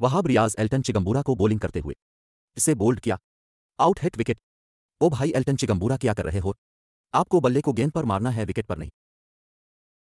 वहाब रियाज Elton चिगम्बूरा को bowling करते हुए इसे बोल्ड किया आउट हिट विकेट ओ भाई एल्टन चिगम्बूरा क्या कर रहे हो आपको बल्ले को गेंद पर मारना है विकेट पर नहीं